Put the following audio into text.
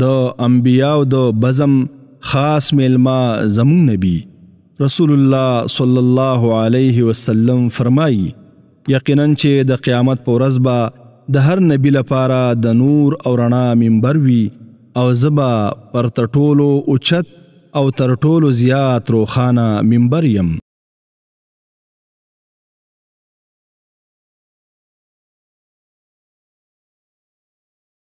د انبیاو د بزم خاص میلما زمون نبی رسول الله صلی الله علیه وسلم فرمایي یقینا چې د قیامت پر ورځ به د هر نبی لپاره د نور او رڼا منبر وي او زبا پر تټولو اوچت او تر ټولو زیات روخانه منبر يم